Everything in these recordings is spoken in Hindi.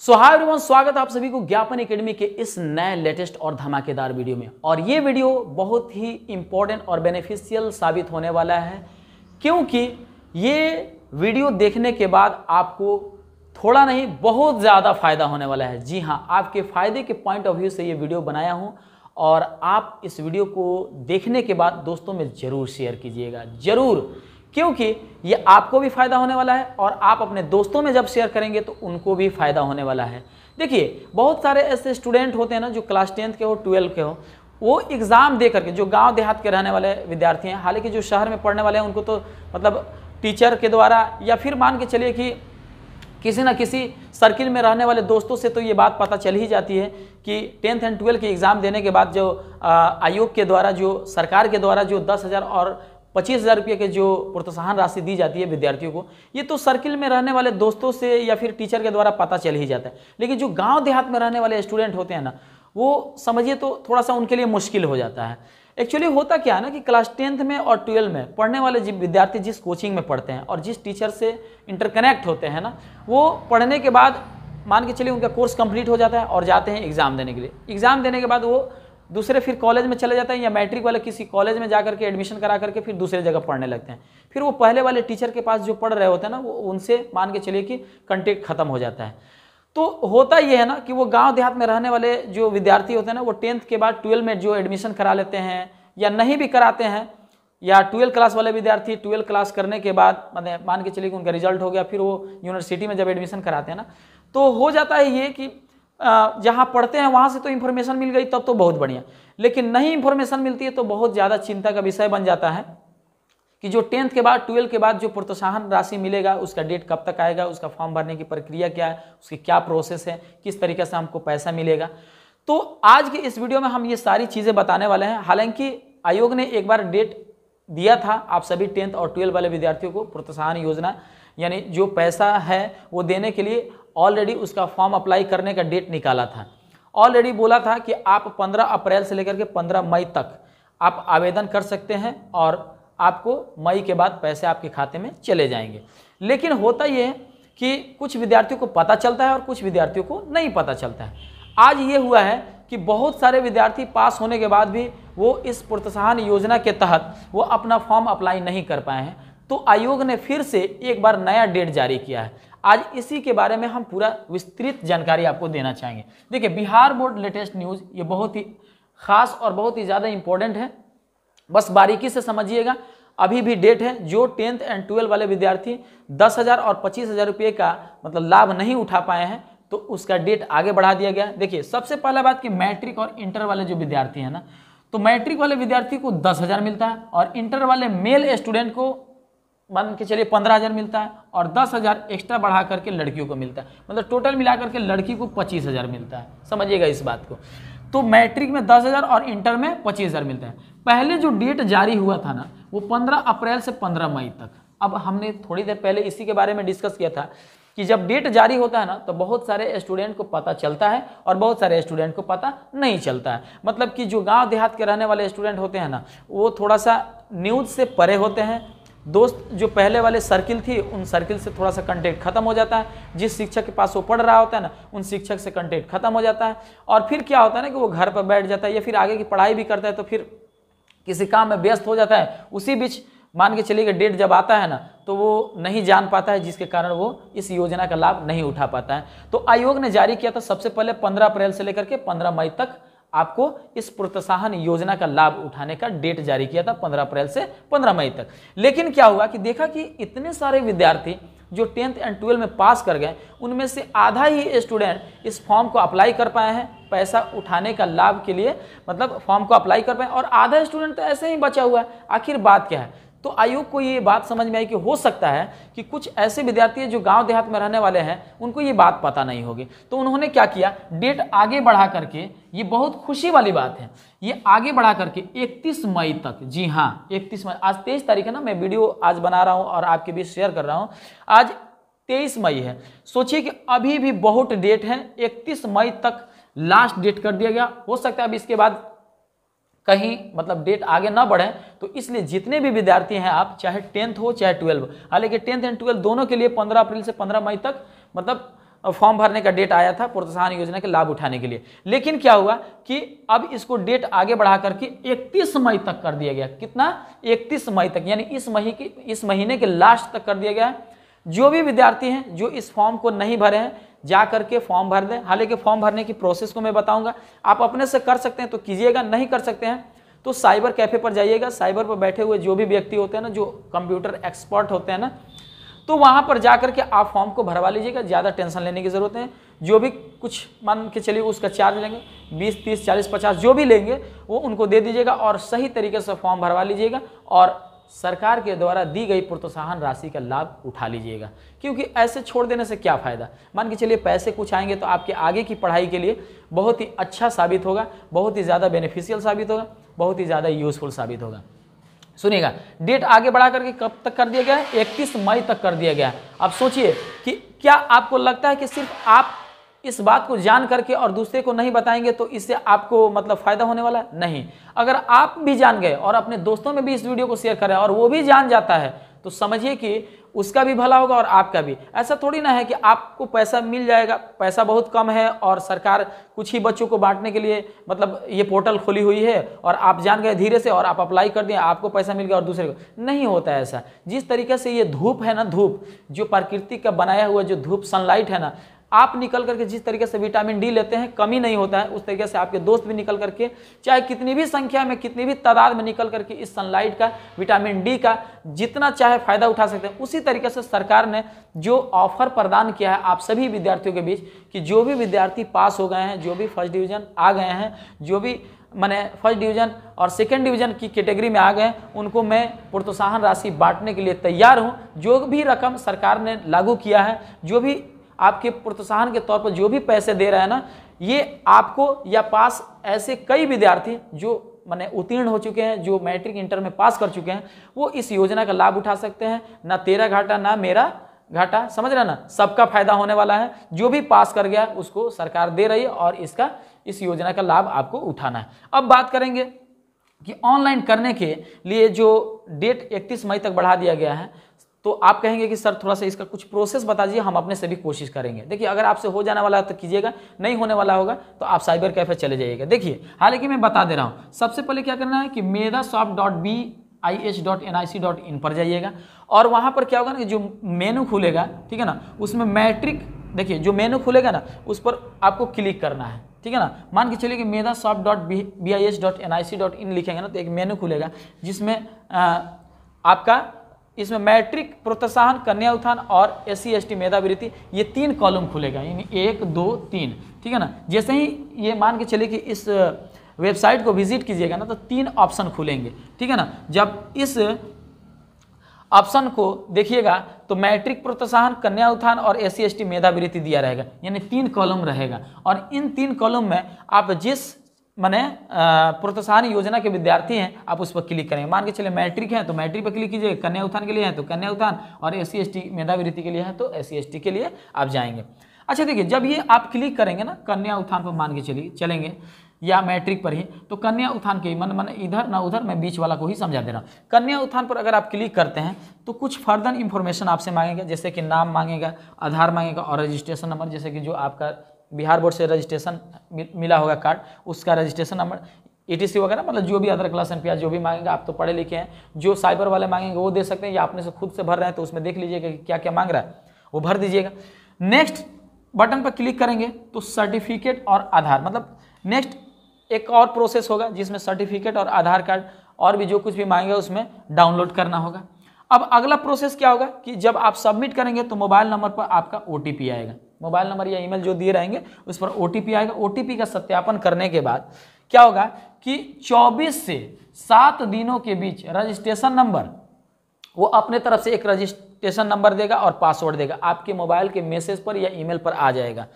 सो हाय एवरीवन स्वागत आप सभी को ज्ञापन एकेडमी के इस नए लेटेस्ट और धमाकेदार वीडियो में और ये वीडियो बहुत ही इम्पोर्टेंट और बेनिफिशियल साबित होने वाला है क्योंकि ये वीडियो देखने के बाद आपको थोड़ा नहीं बहुत ज़्यादा फायदा होने वाला है जी हाँ आपके फायदे के पॉइंट ऑफ व्यू से ये वीडियो बनाया हूँ और आप इस वीडियो को देखने के बाद दोस्तों में ज़रूर शेयर कीजिएगा ज़रूर क्योंकि ये आपको भी फ़ायदा होने वाला है और आप अपने दोस्तों में जब शेयर करेंगे तो उनको भी फ़ायदा होने वाला है देखिए बहुत सारे ऐसे स्टूडेंट होते हैं ना जो क्लास टेंथ के हो ट्वेल्व के हो वो एग्ज़ाम दे करके जो गांव देहात के रहने वाले विद्यार्थी हैं हालांकि जो शहर में पढ़ने वाले हैं उनको तो मतलब टीचर के द्वारा या फिर मान के चलिए कि किसी ना किसी सर्किल में रहने वाले दोस्तों से तो ये बात पता चल ही जाती है कि टेंथ एंड ट्वेल्थ के एग्ज़ाम देने के बाद जो आयोग के द्वारा जो सरकार के द्वारा जो दस हज़ार और पच्चीस हज़ार रुपये के जो प्रोत्साहन राशि दी जाती है विद्यार्थियों को ये तो सर्किल में रहने वाले दोस्तों से या फिर टीचर के द्वारा पता चल ही जाता है लेकिन जो गांव देहात में रहने वाले स्टूडेंट होते हैं ना वो समझिए तो थोड़ा सा उनके लिए मुश्किल हो जाता है एक्चुअली होता क्या है ना कि क्लास टेंथ में और ट्वेल्व में पढ़ने वाले विद्यार्थी जिस कोचिंग में पढ़ते हैं और जिस टीचर से इंटरकनेक्ट होते हैं ना वो पढ़ने के बाद मान के चलिए उनका कोर्स कंप्लीट हो जाता है और जाते हैं एग्ज़ाम देने के लिए एग्ज़ाम देने के बाद वो दूसरे फिर कॉलेज में चले जाते हैं या मैट्रिक वाले किसी कॉलेज में जा करके एडमिशन करा करके फिर दूसरे जगह पढ़ने लगते हैं फिर वो पहले वाले टीचर के पास जो पढ़ रहे होते हैं ना वो उनसे मान के चलिए कि कंटेक्ट खत्म हो जाता है तो होता यह है ना कि वो गांव देहात में रहने वाले जो विद्यार्थी होते हैं ना वो टेंथ के बाद ट्वेल्व में जो एडमिशन करा लेते हैं या नहीं भी कराते हैं या ट्वेल्थ क्लास वाले विद्यार्थी ट्वेल्थ क्लास करने के बाद मतलब मान के चलिए कि उनका रिजल्ट हो गया फिर वो यूनिवर्सिटी में जब एडमिशन कराते हैं ना तो हो जाता है ये कि जहाँ पढ़ते हैं वहाँ से तो इन्फॉर्मेशन मिल गई तब तो बहुत बढ़िया लेकिन नहीं इन्फॉर्मेशन मिलती है तो बहुत ज़्यादा चिंता का विषय बन जाता है कि जो टेंथ के बाद ट्वेल्थ के बाद जो प्रोत्साहन राशि मिलेगा उसका डेट कब तक आएगा उसका फॉर्म भरने की प्रक्रिया क्या है उसकी क्या प्रोसेस है किस तरीके से हमको पैसा मिलेगा तो आज के इस वीडियो में हम ये सारी चीज़ें बताने वाले हैं हालांकि आयोग ने एक बार डेट दिया था आप सभी टेंथ और ट्वेल्थ वाले विद्यार्थियों को प्रोत्साहन योजना यानी जो पैसा है वो देने के लिए ऑलरेडी उसका फॉर्म अप्लाई करने का डेट निकाला था ऑलरेडी बोला था कि आप 15 अप्रैल से लेकर के 15 मई तक आप आवेदन कर सकते हैं और आपको मई के बाद पैसे आपके खाते में चले जाएंगे लेकिन होता ये कि कुछ विद्यार्थियों को पता चलता है और कुछ विद्यार्थियों को नहीं पता चलता है आज ये हुआ है कि बहुत सारे विद्यार्थी पास होने के बाद भी वो इस प्रोत्साहन योजना के तहत वो अपना फॉर्म अप्लाई नहीं कर पाए हैं तो आयोग ने फिर से एक बार नया डेट जारी किया है आज इसी के बारे में हम पूरा विस्तृत जानकारी आपको देना चाहेंगे देखिए बिहार बोर्ड लेटेस्ट न्यूज़ ये बहुत ही खास और बहुत ही ज़्यादा इंपॉर्टेंट है बस बारीकी से समझिएगा अभी भी डेट है जो टेंथ एंड ट्वेल्थ वाले विद्यार्थी दस हज़ार और पच्चीस हज़ार रुपये का मतलब लाभ नहीं उठा पाए हैं तो उसका डेट आगे बढ़ा दिया गया देखिए सबसे पहला बात कि मैट्रिक और इंटर वाले जो विद्यार्थी हैं ना तो मैट्रिक वाले विद्यार्थी को दस हज़ार मिलता है और इंटर वाले मेल स्टूडेंट को मान के चलिए पंद्रह हज़ार मिलता है और दस हज़ार एक्स्ट्रा बढ़ा करके लड़कियों को मिलता है मतलब टोटल मिला करके लड़की को पच्चीस हज़ार मिलता है समझिएगा इस बात को तो मैट्रिक में दस हज़ार और इंटर में पच्चीस हज़ार मिलता है पहले जो डेट जारी हुआ था ना वो पंद्रह अप्रैल से पंद्रह मई तक अब हमने थोड़ी देर पहले इसी के बारे में डिस्कस किया था कि जब डेट जारी होता है ना तो बहुत सारे स्टूडेंट को पता चलता है और बहुत सारे स्टूडेंट को पता नहीं चलता है मतलब कि जो गांव देहात के रहने वाले स्टूडेंट होते हैं ना वो थोड़ा सा न्यूज़ से परे होते हैं दोस्त जो पहले वाले सर्किल थी उन सर्किल से थोड़ा सा कंटेक्ट खत्म हो जाता है जिस शिक्षक के पास वो पढ़ रहा होता है ना उन शिक्षक से कंटेक्ट खत्म हो जाता है और फिर क्या होता है ना कि वो घर पर बैठ जाता है या फिर आगे की पढ़ाई भी करता है तो फिर किसी काम में व्यस्त हो जाता है उसी बीच मान के चलिए कि डेट जब आता है ना तो वो नहीं जान पाता है जिसके कारण वो इस योजना का लाभ नहीं उठा पाता है तो आयोग ने जारी किया था सबसे पहले 15 अप्रैल से लेकर के 15 मई तक आपको इस प्रोत्साहन योजना का लाभ उठाने का डेट जारी किया था 15 अप्रैल से 15 मई तक लेकिन क्या हुआ कि देखा कि इतने सारे विद्यार्थी जो टेंथ एंड ट्वेल्व में पास कर गए उनमें से आधा ही स्टूडेंट इस फॉर्म को अप्लाई कर पाए हैं पैसा उठाने का लाभ के लिए मतलब फॉर्म को अप्लाई कर पाए और आधा स्टूडेंट तो ऐसे ही बचा हुआ है आखिर बात क्या है तो आयोग को ये बात समझ में आई कि हो सकता है कि कुछ ऐसे विद्यार्थी जो गांव देहात में रहने वाले हैं उनको ये बात पता नहीं होगी तो उन्होंने क्या किया डेट आगे बढ़ा करके ये बहुत खुशी वाली बात है ये आगे बढ़ा करके 31 मई तक जी हाँ 31 मई आज तेईस तारीख है ना मैं वीडियो आज बना रहा हूँ और आपके बीच शेयर कर रहा हूँ आज तेईस मई है सोचिए कि अभी भी बहुत डेट है इकतीस मई तक लास्ट डेट कर दिया गया हो सकता है अब इसके बाद कहीं मतलब डेट आगे ना बढ़े तो इसलिए जितने भी विद्यार्थी हैं आप चाहे टेंथ हो चाहे ट्वेल्व हालांकि टेंथ एंड ट्वेल्व दोनों के लिए पंद्रह अप्रैल से पंद्रह मई तक मतलब फॉर्म भरने का डेट आया था प्रोत्साहन योजना के लाभ उठाने के लिए लेकिन क्या हुआ कि अब इसको डेट आगे बढ़ा करके 31 मई तक कर दिया गया कितना 31 मई तक यानी इस मही की इस महीने के लास्ट तक कर दिया गया है जो भी विद्यार्थी हैं जो इस फॉर्म को नहीं भरे हैं जा करके फॉर्म भर दें हालांकि फॉर्म भरने की प्रोसेस को मैं बताऊंगा आप अपने से कर सकते हैं तो कीजिएगा नहीं कर सकते हैं तो साइबर कैफे पर जाइएगा साइबर पर बैठे हुए जो भी व्यक्ति होते हैं ना जो कंप्यूटर एक्सपर्ट होते हैं ना तो वहाँ पर जा करके आप फॉर्म को भरवा लीजिएगा ज़्यादा टेंशन लेने की ज़रूरत है जो भी कुछ मान के चलिए उसका चार्ज लेंगे बीस तीस चालीस पचास जो भी लेंगे वो उनको दे दीजिएगा और सही तरीके से फॉर्म भरवा लीजिएगा और सरकार के द्वारा दी गई प्रोत्साहन राशि का लाभ उठा लीजिएगा क्योंकि ऐसे छोड़ देने से क्या फ़ायदा मान के चलिए पैसे कुछ आएंगे तो आपके आगे की पढ़ाई के लिए बहुत ही अच्छा साबित होगा बहुत ही ज़्यादा बेनिफिशियल साबित होगा बहुत ही ज़्यादा यूज़फुल साबित होगा सुनिएगा डेट आगे बढ़ा करके कब तक कर दिया गया इकतीस मई तक कर दिया गया अब सोचिए कि क्या आपको लगता है कि सिर्फ आप इस बात को जान करके और दूसरे को नहीं बताएंगे तो इससे आपको मतलब फ़ायदा होने वाला है नहीं अगर आप भी जान गए और अपने दोस्तों में भी इस वीडियो को शेयर करें और वो भी जान जाता है तो समझिए कि उसका भी भला होगा और आपका भी ऐसा थोड़ी ना है कि आपको पैसा मिल जाएगा पैसा बहुत कम है और सरकार कुछ ही बच्चों को बांटने के लिए मतलब ये पोर्टल खुली हुई है और आप जान गए धीरे से और आप अप्लाई कर दिए आपको पैसा मिल गया और दूसरे को नहीं होता है ऐसा जिस तरीके से ये धूप है ना धूप जो प्रकृति का बनाया हुआ जो धूप सनलाइट है ना आप निकल करके जिस तरीके से विटामिन डी लेते हैं कमी नहीं होता है उस तरीके से आपके दोस्त भी निकल करके चाहे कितनी भी संख्या में कितनी भी तादाद में निकल करके इस सनलाइट का विटामिन डी का जितना चाहे फायदा उठा सकते हैं उसी तरीके से सरकार ने जो ऑफर प्रदान किया है आप सभी विद्यार्थियों के बीच कि जो भी विद्यार्थी पास हो गए हैं जो भी फर्स्ट डिविज़न आ गए हैं जो भी मैंने फर्स्ट डिवीजन और सेकेंड डिवीजन की कैटेगरी में आ गए उनको मैं प्रोत्साहन राशि बांटने के लिए तैयार हूँ जो भी रकम सरकार ने लागू किया है जो भी आपके प्रोत्साहन के तौर पर जो भी पैसे दे रहा है ना ये आपको या पास ऐसे कई विद्यार्थी जो मैंने उत्तीर्ण हो चुके हैं जो मैट्रिक इंटर में पास कर चुके हैं वो इस योजना का लाभ उठा सकते हैं ना तेरा घाटा ना मेरा घाटा समझ रहे ना सबका फायदा होने वाला है जो भी पास कर गया उसको सरकार दे रही है और इसका इस योजना का लाभ आपको उठाना है अब बात करेंगे कि ऑनलाइन करने के लिए जो डेट 31 मई तक बढ़ा दिया गया है तो आप कहेंगे कि सर थोड़ा सा इसका कुछ प्रोसेस बता दीजिए हम अपने से भी कोशिश करेंगे देखिए अगर आपसे हो जाने वाला है तो कीजिएगा नहीं होने वाला होगा तो आप साइबर कैफे चले जाइएगा देखिए हालांकि मैं बता दे रहा हूँ सबसे पहले क्या करना है कि मेरा soft dot B I H dot N I C dot in पर जाइएगा और वहाँ पर क्या होगा ना कि जो मेनू खुलेगा ठीक है ना उसमें मैट्रिक देखिए जो मेनू खुलेगा ना उस पर आपको क्लिक करना है ठीक है ना मान के चलिए कि Medha soft dot B I H dot N I C dot in लिखेंगे ना तो एक मेनू खुलेगा जिसमें आपका इसमें मैट्रिक प्रोत्साहन कन्या उत्थान और एस सी मेधावृत्ति ये तीन कॉलम खुलेगा यानी एक दो तीन ठीक है ना जैसे ही ये मान के चले कि इस वेबसाइट को विजिट कीजिएगा ना तो तीन ऑप्शन खुलेंगे ठीक है ना जब इस ऑप्शन को देखिएगा तो मैट्रिक प्रोत्साहन कन्या उत्थान और एस सी मेधावृत्ति दिया रहेगा यानी तीन कॉलम रहेगा और इन तीन कॉलम में आप जिस मैंने प्रोत्साहन योजना के विद्यार्थी हैं आप उस पर क्लिक करेंगे मान के चले मैट्रिक हैं तो मैट्रिक पर क्लिक कीजिए कन्या उत्थान के लिए है तो कन्या उत्थान और एस सी मेधावृत्ति के लिए है तो एस सी के लिए आप जाएंगे अच्छा देखिए जब ये आप क्लिक करेंगे ना कन्या उत्थान पर मान के चलिए चलेंगे या मैट्रिक पर ही तो कन्या उत्थान के मन मन इधर ना उधर मैं बीच वाला को ही समझा दे रहा हूँ कन्या उत्थान पर अगर आप क्लिक करते हैं तो कुछ फर्दर इन्फॉर्मेशन आपसे मांगेगा जैसे कि नाम मांगेगा आधार मांगेगा और रजिस्ट्रेशन नंबर जैसे कि जो आपका बिहार बोर्ड से रजिस्ट्रेशन मिला होगा कार्ड उसका रजिस्ट्रेशन नंबर ईटीसी e वगैरह मतलब जो भी अदर क्लास एन जो भी मांगेगा आप तो पढ़े लिखे हैं जो साइबर वाले मांगेंगे वो दे सकते हैं या आपने से खुद से भर रहे हैं तो उसमें देख लीजिएगा कि क्या क्या मांग रहा है वो भर दीजिएगा नेक्स्ट बटन पर क्लिक करेंगे तो सर्टिफिकेट और आधार मतलब नेक्स्ट एक और प्रोसेस होगा जिसमें सर्टिफिकेट और आधार कार्ड और भी जो कुछ भी मांगेगा उसमें डाउनलोड करना होगा अब अगला प्रोसेस क्या होगा कि जब आप सबमिट करेंगे तो मोबाइल नंबर पर आपका ओ आएगा मोबाइल नंबर या ईमेल जो दिए रहेंगे उस पर ओ आएगा ओ का सत्यापन करने के बाद क्या होगा कि 24 से सात दिनों के बीच रजिस्ट्रेशन नंबर वो अपने तरफ से एक रजिस्ट्रेशन नंबर देगा और पासवर्ड देगा आपके मोबाइल के मैसेज पर या ईमेल पर आ जाएगा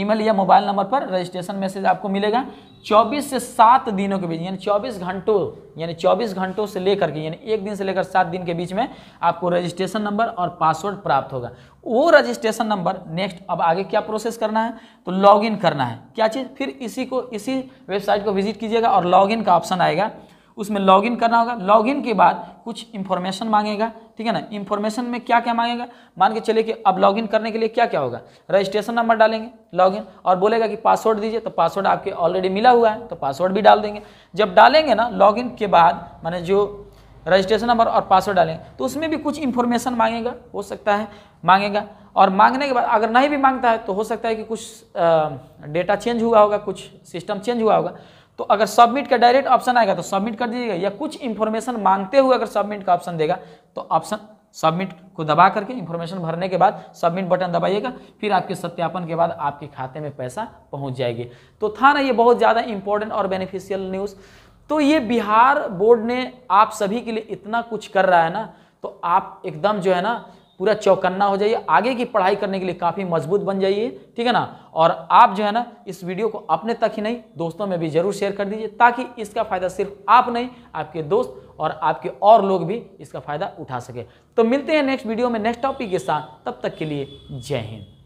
ईमेल या मोबाइल नंबर पर रजिस्ट्रेशन मैसेज आपको मिलेगा 24 से सात दिनों के बीच यानी 24 घंटों यानी 24 घंटों से लेकर के यानी एक दिन से लेकर सात दिन के बीच में आपको रजिस्ट्रेशन नंबर और पासवर्ड प्राप्त होगा वो रजिस्ट्रेशन नंबर नेक्स्ट अब आगे क्या प्रोसेस करना है तो लॉग करना है क्या चीज़ फिर इसी को इसी वेबसाइट को विजिट कीजिएगा और लॉग का ऑप्शन आएगा उसमें लॉगिन करना होगा लॉगिन के बाद कुछ इन्फॉर्मेशन मांगेगा ठीक है ना इन्फॉर्मेशन में क्या क्या मांगेगा मान के चले कि अब लॉगिन करने के लिए क्या क्या होगा रजिस्ट्रेशन नंबर डालेंगे लॉगिन और बोलेगा कि पासवर्ड दीजिए तो पासवर्ड आपके ऑलरेडी मिला हुआ है तो पासवर्ड भी डाल देंगे जब डालेंगे ना लॉगिन के बाद मैंने जो रजिस्ट्रेशन नंबर और पासवर्ड डालेंगे तो उसमें भी कुछ इन्फॉर्मेशन मांगेगा हो सकता है मांगेगा और मांगने के बाद अगर नहीं भी मांगता है तो हो सकता है कि कुछ डेटा चेंज हुआ होगा कुछ सिस्टम चेंज हुआ होगा तो अगर सबमिट का डायरेक्ट ऑप्शन आएगा तो सबमिट कर दीजिएगा या कुछ इंफॉर्मेशन मांगते हुए अगर सबमिट का ऑप्शन देगा तो ऑप्शन सबमिट को दबा करके इंफॉर्मेशन भरने के बाद सबमिट बटन दबाइएगा फिर आपके सत्यापन के बाद आपके खाते में पैसा पहुंच जाएगी तो था ना ये बहुत ज़्यादा इंपॉर्टेंट और बेनिफिशियल न्यूज़ तो ये बिहार बोर्ड ने आप सभी के लिए इतना कुछ कर रहा है ना तो आप एकदम जो है ना पूरा चौकन्ना हो जाइए आगे की पढ़ाई करने के लिए काफ़ी मजबूत बन जाइए ठीक है ना और आप जो है ना इस वीडियो को अपने तक ही नहीं दोस्तों में भी जरूर शेयर कर दीजिए ताकि इसका फ़ायदा सिर्फ आप नहीं आपके दोस्त और आपके और लोग भी इसका फ़ायदा उठा सके तो मिलते हैं नेक्स्ट वीडियो में नेक्स्ट टॉपिक के साथ तब तक के लिए जय हिंद